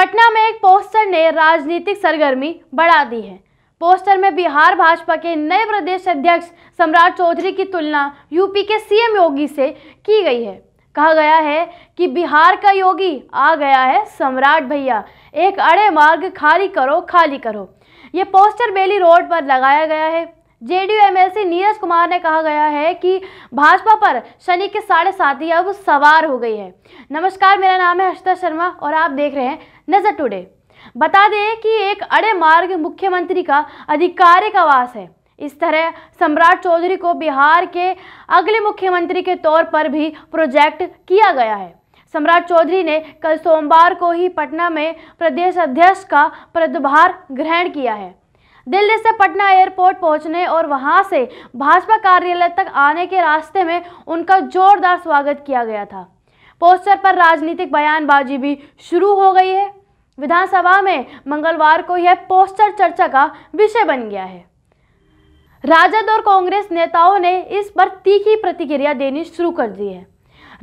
पटना में एक पोस्टर ने राजनीतिक सरगर्मी बढ़ा दी है पोस्टर में बिहार भाजपा के नए प्रदेश अध्यक्ष सम्राट चौधरी की तुलना यूपी के सीएम योगी से की गई है कहा गया है कि बिहार का योगी आ गया है सम्राट भैया एक अड़े मार्ग खाली करो खाली करो ये पोस्टर बेली रोड पर लगाया गया है जेडीयू एमएलसी नीरज कुमार ने कहा गया है कि भाजपा पर शनि के साढ़े साथी अब सवार हो गई है नमस्कार मेरा नाम है हर्षता शर्मा और आप देख रहे हैं नजर टुडे बता दें कि एक अड़े मार्ग मुख्यमंत्री का आधिकारिक आवास है इस तरह सम्राट चौधरी को बिहार के अगले मुख्यमंत्री के तौर पर भी प्रोजेक्ट किया गया है सम्राट चौधरी ने कल सोमवार को ही पटना में प्रदेश अध्यक्ष का पदभार ग्रहण किया है दिल्ली से पटना एयरपोर्ट पहुंचने और वहां से भाजपा कार्यालय तक आने के रास्ते में उनका जोरदार स्वागत किया गया था पोस्टर पर राजनीतिक बयानबाजी भी शुरू हो गई है विधानसभा में मंगलवार को यह पोस्टर चर्चा का विषय बन गया है राजद और कांग्रेस नेताओं ने इस पर तीखी प्रतिक्रिया देनी शुरू कर दी है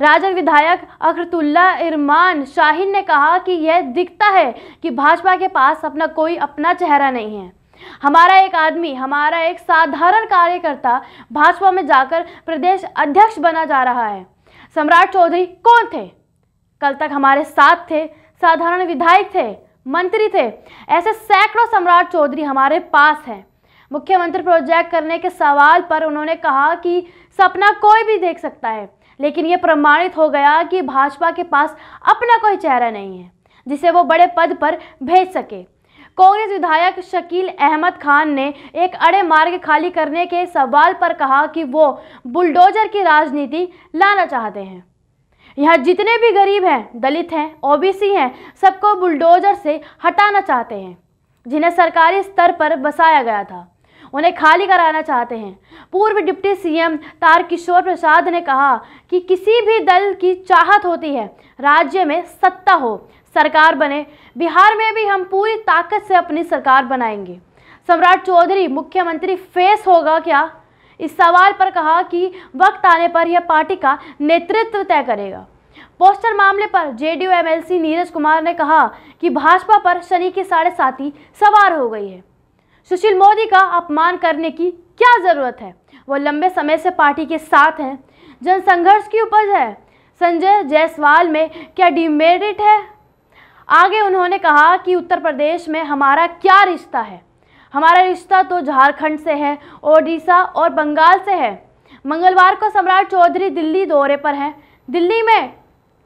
राजद विधायक अखरतुल्ला इरमान शाहिन ने कहा कि यह दिखता है कि भाजपा के पास अपना कोई अपना चेहरा नहीं है हमारा एक आदमी हमारा एक साधारण कार्यकर्ता भाजपा में जाकर प्रदेश अध्यक्ष बना जा रहा है सम्राट चौधरी कौन थे कल तक हमारे साथ थे साधारण विधायक थे मंत्री थे ऐसे सैकड़ों सम्राट चौधरी हमारे पास हैं मुख्यमंत्री प्रोजेक्ट करने के सवाल पर उन्होंने कहा कि सपना कोई भी देख सकता है लेकिन ये प्रमाणित हो गया कि भाजपा के पास अपना कोई चेहरा नहीं है जिसे वो बड़े पद पर भेज सके कांग्रेस विधायक शकील अहमद खान ने एक अड़े मार्ग खाली करने के सवाल पर कहा कि वो बुलडोजर की राजनीति लाना चाहते हैं यहाँ जितने भी गरीब हैं दलित हैं ओबीसी हैं सबको बुलडोजर से हटाना चाहते हैं जिन्हें सरकारी स्तर पर बसाया गया था उन्हें खाली कराना चाहते हैं पूर्व डिप्टी सीएम तारकिशोर प्रसाद ने कहा कि किसी भी दल की चाहत होती है राज्य में सत्ता हो सरकार बने बिहार में भी हम पूरी ताकत से अपनी सरकार बनाएंगे सम्राट चौधरी मुख्यमंत्री फेस होगा क्या इस सवाल पर कहा कि वक्त आने पर यह पार्टी का नेतृत्व तय करेगा पोस्टर मामले पर जेडीयू एमएलसी नीरज कुमार ने कहा कि भाजपा पर शनि की साढ़े साथी सवार हो गई है सुशील मोदी का अपमान करने की क्या ज़रूरत है वो लंबे समय से पार्टी के साथ हैं जनसंघर्ष की उपज है संजय जायसवाल में क्या डिमेरिट है आगे उन्होंने कहा कि उत्तर प्रदेश में हमारा क्या रिश्ता है हमारा रिश्ता तो झारखंड से है ओडिशा और बंगाल से है मंगलवार को सम्राट चौधरी दिल्ली दौरे पर हैं दिल्ली में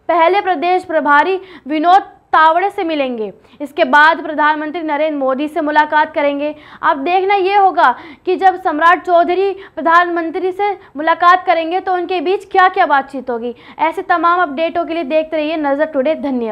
पहले प्रदेश प्रभारी विनोद तावड़े से मिलेंगे इसके बाद प्रधानमंत्री नरेंद्र मोदी से मुलाकात करेंगे अब देखना ये होगा कि जब सम्राट चौधरी प्रधानमंत्री से मुलाकात करेंगे तो उनके बीच क्या क्या बातचीत होगी ऐसे तमाम अपडेटों के लिए देखते रहिए नज़र टुडे धन्यवाद